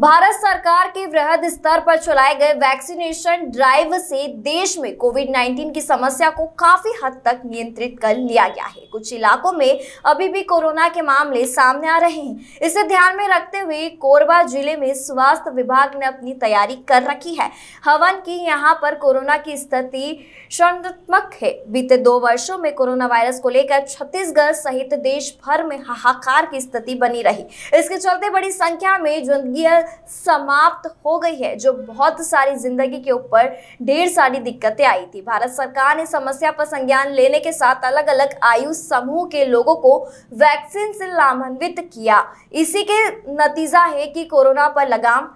भारत सरकार के वृहद स्तर पर चलाए गए वैक्सीनेशन ड्राइव से देश में कोविड 19 की समस्या को काफी हद तक नियंत्रित कर लिया गया है कुछ इलाकों में अभी भी कोरोना के मामले सामने आ रहे हैं इसे ध्यान में रखते हुए कोरबा जिले में स्वास्थ्य विभाग ने अपनी तैयारी कर रखी है हवन की यहाँ पर कोरोना की स्थिति शरणात्मक है बीते दो वर्षो में कोरोना वायरस को लेकर छत्तीसगढ़ सहित देश भर में हाहाकार की स्थिति बनी रही इसके चलते बड़ी संख्या में जिंदगी समाप्त हो गई है जो बहुत सारी जिंदगी के ऊपर ढेर सारी दिक्कतें आई थी भारत सरकार ने समस्या पर संज्ञान लेने के साथ अलग अलग आयु समूह के लोगों को वैक्सीन से लाभान्वित किया इसी के नतीजा है कि कोरोना पर लगाम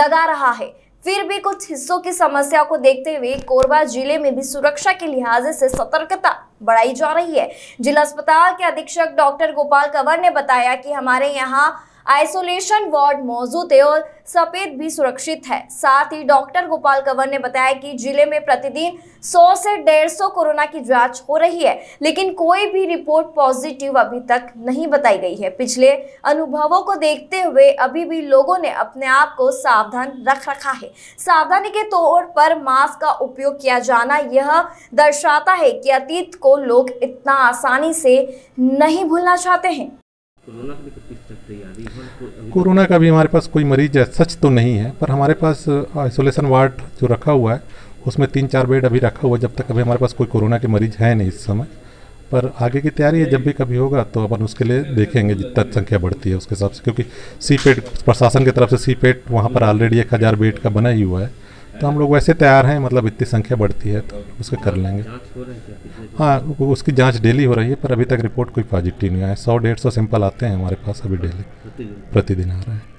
लगा रहा है फिर भी कुछ हिस्सों की समस्या को देखते हुए कोरबा जिले में भी सुरक्षा के लिहाज से सतर्कता बढ़ाई जा रही है जिला अस्पताल के अधीक्षक डॉक्टर गोपाल कंवर ने बताया कि हमारे यहाँ आइसोलेशन वार्ड मौजूद है और सफेद भी सुरक्षित है साथ ही डॉक्टर गोपाल कंवर ने बताया कि जिले में प्रतिदिन 100 से 150 कोरोना की जांच हो रही है लेकिन कोई भी रिपोर्ट पॉजिटिव अभी तक नहीं बताई गई है पिछले अनुभवों को देखते हुए अभी भी लोगों ने अपने आप को सावधान रख रखा है सावधानी के तौर पर मास्क का उपयोग किया जाना यह दर्शाता है कि अतीत को लोग इतना आसानी से नहीं भूलना चाहते हैं कोरोना का भी हमारे पास कोई मरीज सच तो नहीं है पर हमारे पास आइसोलेशन वार्ड जो रखा हुआ है उसमें तीन चार बेड अभी रखा हुआ है जब तक अभी हमारे पास कोई कोरोना के मरीज हैं नहीं इस समय पर आगे की तैयारी है जब भी कभी होगा तो अपन उसके लिए देखेंगे जितना संख्या बढ़ती है उसके हिसाब से क्योंकि सी पेड प्रशासन की तरफ से सी पेड वहाँ पर ऑलरेडी एक हज़ार बेड का बना ही हुआ है तो हम लोग वैसे तैयार हैं मतलब इतनी संख्या बढ़ती है तो उसको कर लेंगे हाँ उसकी जांच डेली हो रही है पर अभी तक रिपोर्ट कोई पॉजिटिव नहीं आया सौ डेढ़ सौ सैंपल आते हैं हमारे पास अभी डेली प्रतिदिन आ रहे हैं